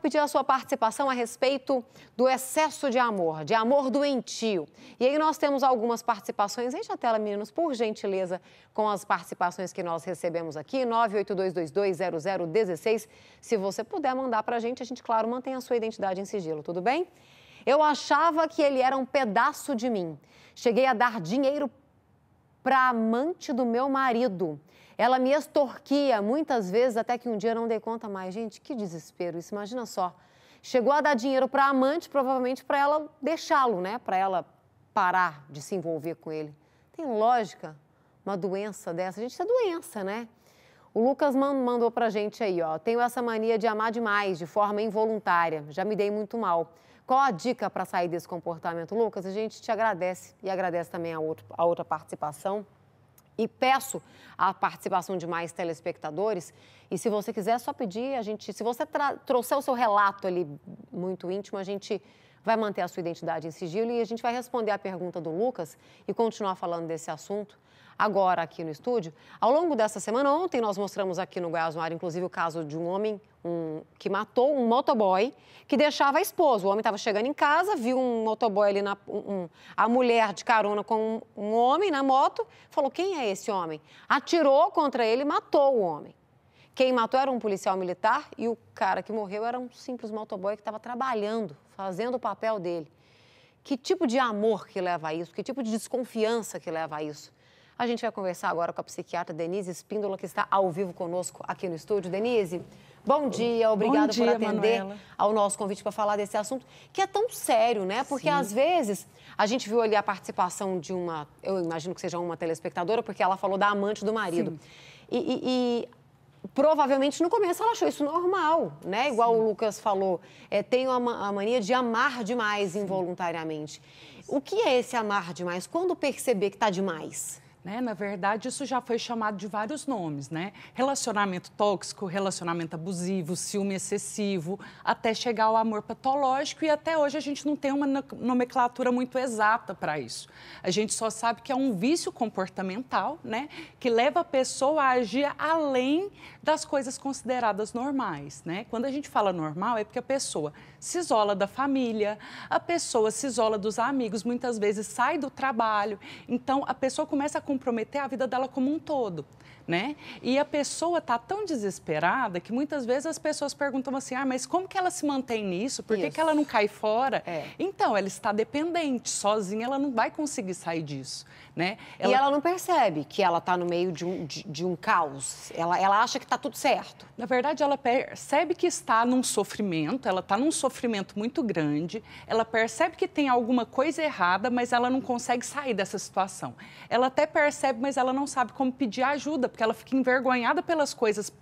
pedir a sua participação a respeito do excesso de amor, de amor doentio. E aí nós temos algumas participações. Enche a tela, meninos, por gentileza, com as participações que nós recebemos aqui. 982220016. Se você puder mandar para a gente, a gente, claro, mantém a sua identidade em sigilo, tudo bem? Eu achava que ele era um pedaço de mim. Cheguei a dar dinheiro para amante do meu marido. Ela me extorquia muitas vezes até que um dia não dei conta mais. Gente, que desespero isso, imagina só. Chegou a dar dinheiro para amante, provavelmente para ela deixá-lo, né? Para ela parar de se envolver com ele. Tem lógica uma doença dessa? Gente, isso é doença, né? O Lucas mandou para a gente aí, ó. Tenho essa mania de amar demais, de forma involuntária. Já me dei muito mal. Qual a dica para sair desse comportamento, Lucas? A gente te agradece e agradece também a, outro, a outra participação. E peço a participação de mais telespectadores. E se você quiser, é só pedir a gente. Se você trouxer o seu relato ali muito íntimo, a gente vai manter a sua identidade em sigilo e a gente vai responder a pergunta do Lucas e continuar falando desse assunto agora aqui no estúdio. Ao longo dessa semana, ontem nós mostramos aqui no Goiás no Ar, inclusive, o caso de um homem um, que matou um motoboy que deixava a esposa. O homem estava chegando em casa, viu um motoboy ali, na, um, a mulher de carona com um, um homem na moto, falou: quem é esse homem? Atirou contra ele e matou o homem. Quem matou era um policial militar e o cara que morreu era um simples motoboy que estava trabalhando, fazendo o papel dele. Que tipo de amor que leva a isso? Que tipo de desconfiança que leva a isso? A gente vai conversar agora com a psiquiatra Denise Espíndola, que está ao vivo conosco aqui no estúdio. Denise, bom dia, obrigada por atender Manuela. ao nosso convite para falar desse assunto, que é tão sério, né? Porque Sim. às vezes a gente viu ali a participação de uma, eu imagino que seja uma telespectadora, porque ela falou da amante do marido. E, e, e, provavelmente no começo ela achou isso normal, né? Igual Sim. o Lucas falou, é, tem uma, a mania de amar demais Sim. involuntariamente. O que é esse amar demais? Quando perceber que está demais? Né? Na verdade, isso já foi chamado de vários nomes, né? Relacionamento tóxico, relacionamento abusivo, ciúme excessivo, até chegar ao amor patológico e até hoje a gente não tem uma nomenclatura muito exata para isso. A gente só sabe que é um vício comportamental, né? Que leva a pessoa a agir além das coisas consideradas normais, né? Quando a gente fala normal é porque a pessoa se isola da família, a pessoa se isola dos amigos, muitas vezes sai do trabalho, então a pessoa começa a comprometer a vida dela como um todo né? E a pessoa está tão desesperada que muitas vezes as pessoas perguntam assim: ah, mas como que ela se mantém nisso? Por que, que ela não cai fora? É. Então, ela está dependente, sozinha ela não vai conseguir sair disso, né? Ela... E ela não percebe que ela está no meio de um, de, de um caos, ela, ela acha que está tudo certo. Na verdade, ela percebe que está num sofrimento, ela está num sofrimento muito grande, ela percebe que tem alguma coisa errada, mas ela não consegue sair dessa situação. Ela até percebe, mas ela não sabe como pedir ajuda porque ela fica envergonhada pelas coisas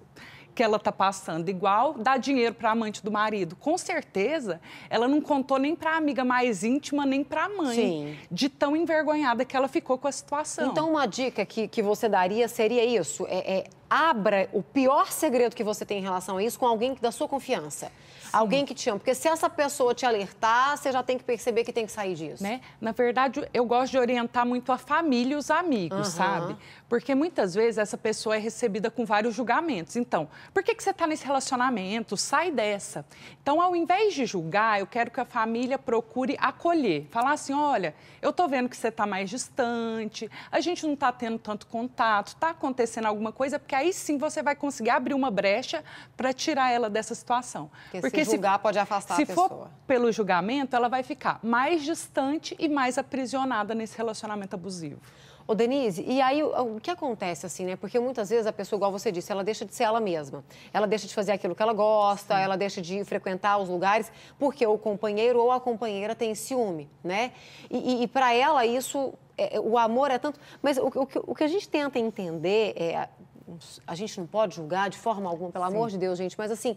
que ela está passando. Igual dar dinheiro para a amante do marido. Com certeza, ela não contou nem para a amiga mais íntima, nem para a mãe. Sim. De tão envergonhada que ela ficou com a situação. Então, uma dica que, que você daria seria isso: é, é abra o pior segredo que você tem em relação a isso com alguém da sua confiança. Sim. Alguém que te ama. Porque se essa pessoa te alertar, você já tem que perceber que tem que sair disso. Né? Na verdade, eu gosto de orientar muito a família e os amigos, uhum. sabe? Porque muitas vezes essa pessoa é recebida com vários julgamentos. Então, por que, que você está nesse relacionamento? Sai dessa. Então, ao invés de julgar, eu quero que a família procure acolher. Falar assim: olha, eu tô vendo que você está mais distante, a gente não está tendo tanto contato, está acontecendo alguma coisa, porque aí sim você vai conseguir abrir uma brecha para tirar ela dessa situação. Porque, Porque se julgar se, pode afastar se a pessoa. Se for pelo julgamento, ela vai ficar mais distante e mais aprisionada nesse relacionamento abusivo. Ô, Denise, e aí o que acontece assim, né? Porque muitas vezes a pessoa, igual você disse, ela deixa de ser ela mesma. Ela deixa de fazer aquilo que ela gosta, Sim. ela deixa de frequentar os lugares porque o companheiro ou a companheira tem ciúme, né? E, e, e para ela isso. É, é, o amor é tanto. Mas o, o, o, que a gente tenta entender é a gente não pode julgar de forma alguma, pelo Sim. amor de Deus, gente, mas assim,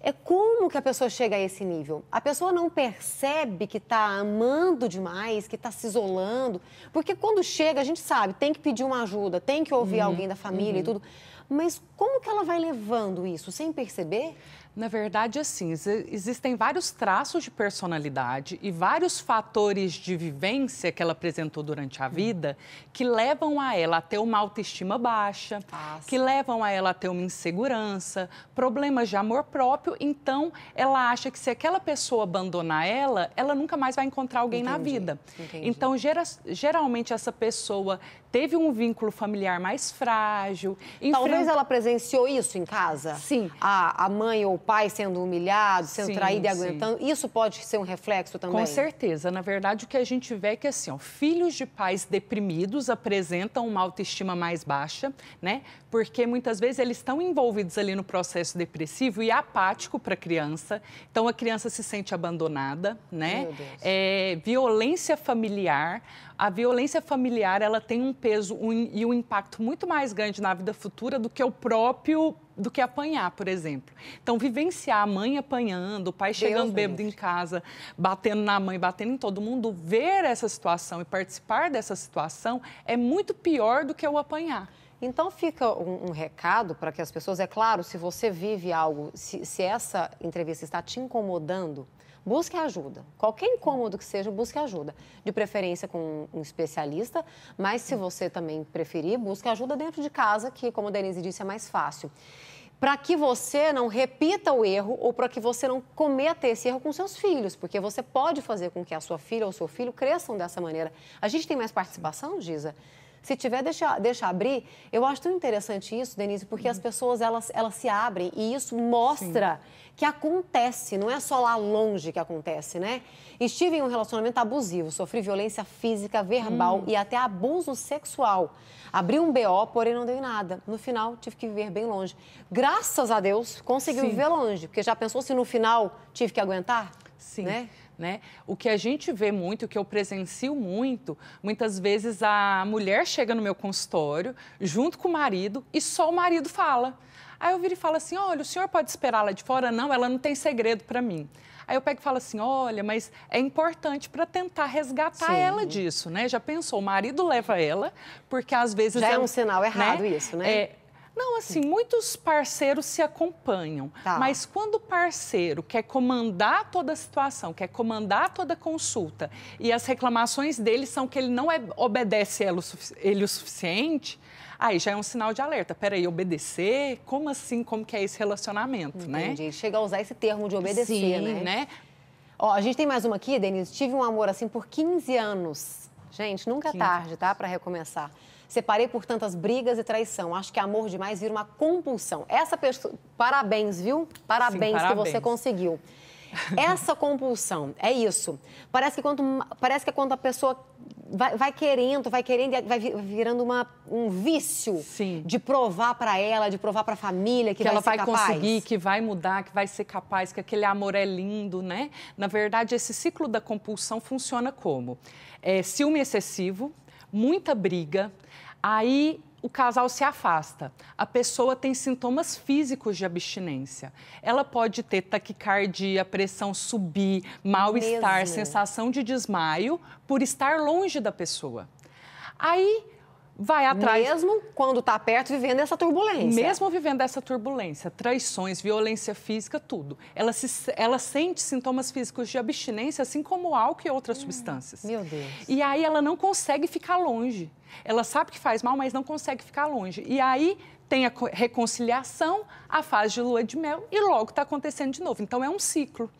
é como que a pessoa chega a esse nível? A pessoa não percebe que está amando demais, que está se isolando, porque quando chega, a gente sabe, tem que pedir uma ajuda, tem que ouvir uhum, alguém da família uhum. e tudo. Mas como que ela vai levando isso sem perceber? Na verdade, assim, existem vários traços de personalidade e vários fatores de vivência que ela apresentou durante a vida que levam a ela a ter uma autoestima baixa, ah, que levam a ela a ter uma insegurança, problemas de amor próprio. Então, ela acha que se aquela pessoa abandonar ela, ela nunca mais vai encontrar alguém Entendi. na vida. Entendi. Então, gera, geralmente, essa pessoa teve um vínculo familiar mais frágil. Talvez enfrenta... ela presenciou isso em casa? Sim. A, a mãe ou o pai sendo humilhado, sendo sim, traído e aguentando, sim. isso pode ser um reflexo também? Com certeza. Na verdade, o que a gente vê é que, assim, ó, filhos de pais deprimidos apresentam uma autoestima mais baixa, né? Porque muitas vezes eles estão envolvidos ali no processo depressivo e apático para a criança. Então, a criança se sente abandonada, né? É, violência familiar a violência familiar ela tem um peso e um impacto muito mais grande na vida futura do que o próprio do que apanhar, por exemplo. Então, vivenciar a mãe apanhando, o pai chegando Deus bêbado Deus. em casa, batendo na mãe, batendo em todo mundo, ver essa situação e participar dessa situação é muito pior do que o apanhar. Então fica um, um recado para que as pessoas, é claro, se você vive algo, se, se essa entrevista está te incomodando, busque ajuda. Qualquer incômodo que seja, busque ajuda. De preferência com um especialista, mas se você também preferir, busque ajuda dentro de casa, que, como a Denise disse, é mais fácil. Para que você não repita o erro ou para que você não cometa esse erro com seus filhos, porque você pode fazer com que a sua filha ou seu filho cresçam dessa maneira. A gente tem mais participação, Giza? Se tiver, deixa, deixa abrir. Eu acho tão interessante isso, Denise, porque uhum. as hum. pessoas elas, elas se abrem e isso mostra Sim. que acontece, não é só lá longe que acontece, né? Estive em um relacionamento abusivo, sofri violência física, verbal uhum. e até abuso sexual. Abri um BO, porém não deu em nada. No final, tive que viver bem longe. Graças a Deus, consegui Sim. viver longe, porque já pensou se no final tive que aguentar? Sim. Né? Né? O que a gente vê muito, o que eu presencio muito, muitas vezes a mulher chega no meu consultório junto com o marido e só o marido fala. Aí eu viro e falo assim: olha, o senhor pode esperar lá de fora? Não, ela não tem segredo para mim. Aí eu pego e falo assim: olha, mas é importante para tentar resgatar Sim. ela disso, né? Já pensou, o marido leva ela, porque às vezes. Já é, é um sinal né? errado né? isso, né? É, não, assim, muitos parceiros se acompanham, tá. mas quando o parceiro quer comandar toda a situação, quer comandar toda a consulta e as reclamações dele são que ele não é, obedece ele o suficiente, aí já é um sinal de alerta. Peraí, obedecer? Como assim? Como que é esse relacionamento, Entendi. né? Entendi. Chega a usar esse termo de obedecer, Sim, né? né? Ó, a gente tem mais uma aqui, Denise. Tive um amor assim por 15 anos. Gente, nunca é tarde, tá? Para recomeçar. Separei por tantas brigas e traição. Acho que amor demais vira uma compulsão. Essa pessoa. Parabéns, viu? Parabéns, Sim, parabéns. que você conseguiu. Essa compulsão, é isso. Parece que quando, parece que é quando a pessoa vai, vai querendo, vai querendo, vai virando uma, um vício Sim. de provar para ela, de provar para a família que, que vai ela vai capaz. conseguir, que vai mudar, que vai ser capaz, que aquele amor é lindo, né? Na verdade, esse ciclo da compulsão funciona como é, ciúme excessivo, muita briga, aí o casal se afasta. A pessoa tem sintomas físicos de abstinência. Ela pode ter taquicardia, pressão subir, mal-estar, sensação de desmaio por estar longe da pessoa. Aí vai atrás. Mesmo quando está perto, vivendo essa turbulência. Mesmo vivendo essa turbulência, traições, violência física, tudo. Ela, se, ela sente sintomas físicos de abstinência, assim como álcool e outras hum, substâncias. Meu Deus. E aí ela não consegue ficar longe. Ela sabe que faz mal, mas não consegue ficar longe. E aí tem a reconciliação, a fase de lua de mel e logo está acontecendo de novo. Então é um ciclo.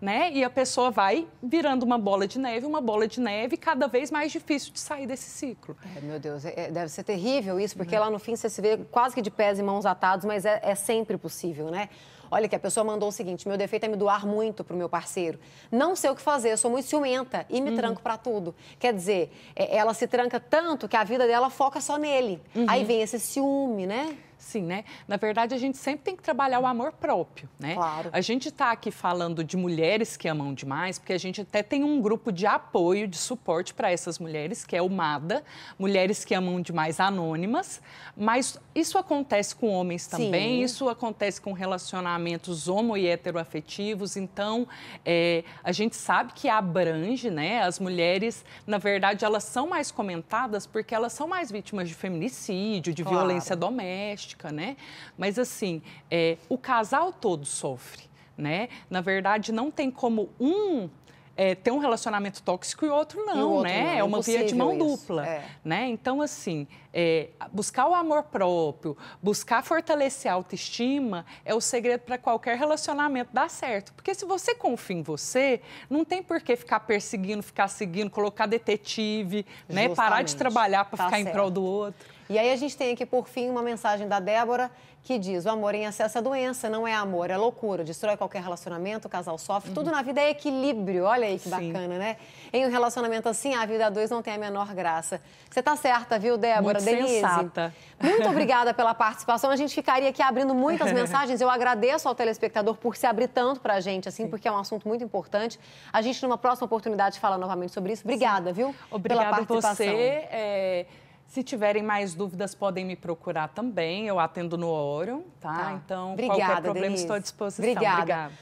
Né? E a pessoa vai virando uma bola de neve, uma bola de neve, cada vez mais difícil de sair desse ciclo. É, meu Deus, é, é deve ser terrível isso, porque lá no fim você se vê quase que de pés e mãos atados, mas é, é sempre possível, né? Olha que a pessoa mandou o seguinte: meu defeito é me doar muito pro meu parceiro. Não sei o que fazer, sou muito ciumenta e me uhum. tranco para tudo. Quer dizer, é, ela se tranca tanto que a vida dela foca só nele. Uhum. Aí vem esse ciúme, né? Sim, né? Na verdade, a gente sempre tem que trabalhar o amor próprio, né? Claro. A gente está aqui falando de mulheres que amam demais, porque a gente até tem um grupo de apoio, de suporte para essas mulheres, que é o MADA, Mulheres que Amam Demais Anônimas. Mas isso acontece com homens também, Sim. isso acontece com relacionamentos homo e heteroafetivos. Então, é, a gente sabe que abrange, né? As mulheres, na verdade, elas são mais comentadas porque elas são mais vítimas de feminicídio, de claro. violência doméstica né? Mas assim, é, o casal todo sofre, né? Na verdade, não tem como um é, ter um relacionamento tóxico e outro não, e outro né? Não. É uma via de mão isso. dupla, é. né? Então, assim, é, buscar o amor próprio, buscar fortalecer a autoestima é o segredo para qualquer relacionamento dar certo. Porque se você confia em você, não tem por que ficar perseguindo, ficar seguindo, colocar detetive, Justamente. né? Parar de trabalhar para tá ficar certo. em prol do outro. E aí a gente tem aqui, por fim, uma mensagem da Débora que diz: o amor em excesso é doença não é amor, é loucura, destrói qualquer relacionamento, o casal sofre, uhum. tudo na vida é equilíbrio. Olha aí que Sim. bacana, né? Em um relacionamento assim, a vida a dois não tem a menor graça. Você tá certa, viu, Débora? Muito Denise. Sensata. Muito obrigada pela participação. A gente ficaria aqui abrindo muitas mensagens. Eu agradeço ao telespectador por se abrir tanto pra gente, assim, Sim. porque é um assunto muito importante. A gente, numa próxima oportunidade, fala novamente sobre isso. Obrigada, Sim. viu? Obrigada pela participação. Você, eh, é se tiverem mais dúvidas, podem me procurar também. Eu atendo no Ouro, tá? tá. Então, Obrigada, qualquer problema, Denise. estou à disposição. Obrigada. Obrigada.